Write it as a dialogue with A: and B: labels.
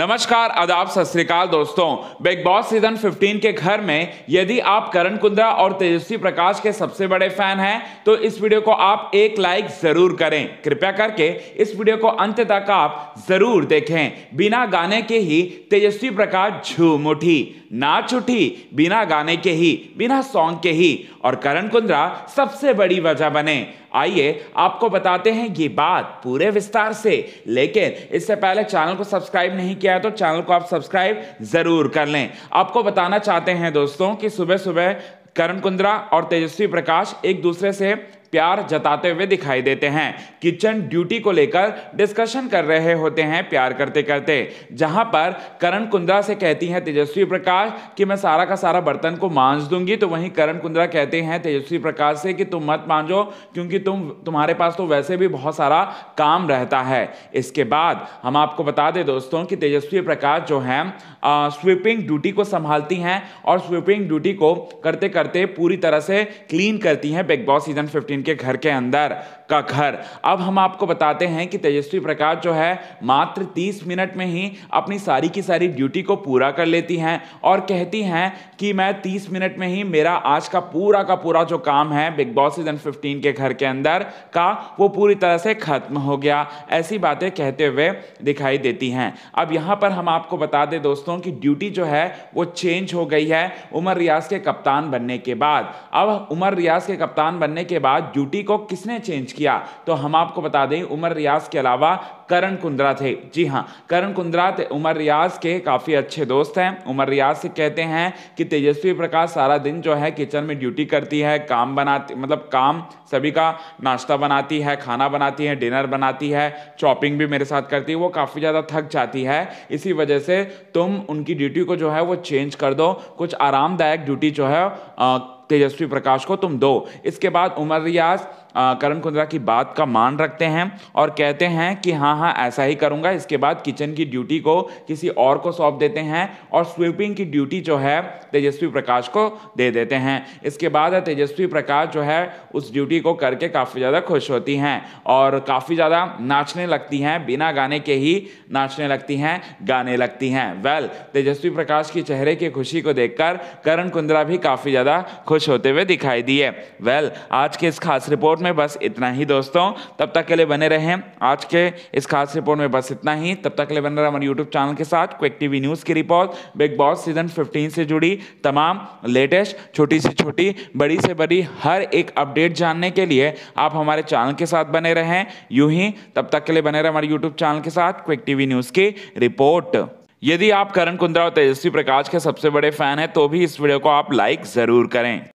A: नमस्कार आदाब सत श्रीकाल दोस्तों बिग बॉस सीजन 15 के घर में यदि आप करण कुंद्रा और तेजस्वी प्रकाश के सबसे बड़े फैन हैं तो इस वीडियो को आप एक लाइक जरूर करें कृपया करके इस वीडियो को अंत तक आप जरूर देखें बिना गाने के ही तेजस्वी प्रकाश झूम उठी नाच उठी बिना गाने के ही बिना सॉन्ग के ही और करण कुंद्रा सबसे बड़ी वजह बने आइए आपको बताते हैं ये बात पूरे विस्तार से लेकिन इससे पहले चैनल को सब्सक्राइब नहीं किया है तो चैनल को आप सब्सक्राइब ज़रूर कर लें आपको बताना चाहते हैं दोस्तों कि सुबह सुबह करण कुंद्रा और तेजस्वी प्रकाश एक दूसरे से प्यार जताते हुए दिखाई देते हैं किचन ड्यूटी को लेकर डिस्कशन कर रहे होते हैं प्यार करते करते जहां पर करण कुंद्रा से कहती हैं तेजस्वी प्रकाश कि मैं सारा का सारा बर्तन को मांझ दूंगी तो वहीं करण कुंद्रा कहते हैं तेजस्वी प्रकाश से कि तुम मत मांझो क्योंकि तुम तुम्हारे पास तो वैसे भी बहुत सारा काम रहता है इसके बाद हम आपको बता दें दोस्तों कि तेजस्वी प्रकाश जो है स्वीपिंग ड्यूटी को संभालती हैं और स्वीपिंग ड्यूटी को करते करते पूरी तरह से क्लीन करती हैं बिग बॉस सीजन फिफ्टीन इनके घर के अंदर का घर अब हम आपको बताते हैं कि तेजस्वी प्रकाश जो है मात्र 30 मिनट में ही अपनी सारी की सारी ड्यूटी को पूरा कर लेती हैं और कहती हैं कि मैं 30 मिनट में ही मेरा आज का पूरा का पूरा जो काम है बिग बॉस सीजन 15 के घर के अंदर का वो पूरी तरह से खत्म हो गया ऐसी बातें कहते हुए दिखाई देती हैं अब यहाँ पर हम आपको बता दें दोस्तों की ड्यूटी जो है वो चेंज हो गई है उमर रियाज के कप्तान बनने के बाद अब उमर रियाज के कप्तान बनने के बाद ड्यूटी को किसने चेंज किया तो हम आपको बता दें उमर रियाज के अलावा करण कुंद्रा थे जी हाँ करण कुंद्रा थे उमर रियाज के काफ़ी अच्छे दोस्त हैं उमर रियाज से कहते हैं कि तेजस्वी प्रकाश सारा दिन जो है किचन में ड्यूटी करती है काम बनाती मतलब काम सभी का नाश्ता बनाती है खाना बनाती है डिनर बनाती है चॉपिंग भी मेरे साथ करती है वो काफ़ी ज़्यादा थक जाती है इसी वजह से तुम उनकी ड्यूटी को जो है वो चेंज कर दो कुछ आरामदायक ड्यूटी जो है तेजस्वी प्रकाश को तुम दो इसके बाद उमर रियाज़ करण कुंद्रा की बात का मान रखते हैं और कहते हैं कि हाँ हाँ ऐसा ही करूँगा इसके बाद किचन की ड्यूटी को किसी और को सौंप देते हैं और स्वीपिंग की ड्यूटी जो है तेजस्वी प्रकाश को दे देते हैं इसके बाद तेजस्वी प्रकाश जो है उस ड्यूटी को करके काफ़ी ज़्यादा खुश होती हैं और काफ़ी ज़्यादा नाचने लगती हैं बिना गाने के ही नाचने लगती हैं गाने लगती हैं वेल तेजस्वी प्रकाश की चेहरे की खुशी को देखकर करण कुंद्रा भी काफ़ी ज़्यादा खुश होते हुए दिखाई दिए वेल आज के इस खास रिपोर्ट में में बस इतना ही दोस्तों तब तक के लिए बने रहें आज के इस खास रिपोर्ट में बस इतना ही तब तक के लिए बने रहा हमारे यूट्यूब चैनल के साथ क्विक टीवी न्यूज़ की report Bigg Boss season fifteen से जुड़ी तमाम लेटेस्ट छोटी से छोटी बड़ी से बड़ी हर एक अपडेट जानने के लिए आप हमारे चैनल के साथ बने रहें यूं ही तब तक के लिए बने रहे हमारे यूट्यूब चैनल के साथ क्विक टीवी न्यूज़ की रिपोर्ट यदि आप करण कुंद्रा और तेजस्वी प्रकाश के सबसे बड़े फैन हैं तो भी इस वीडियो को आप लाइक ज़रूर करें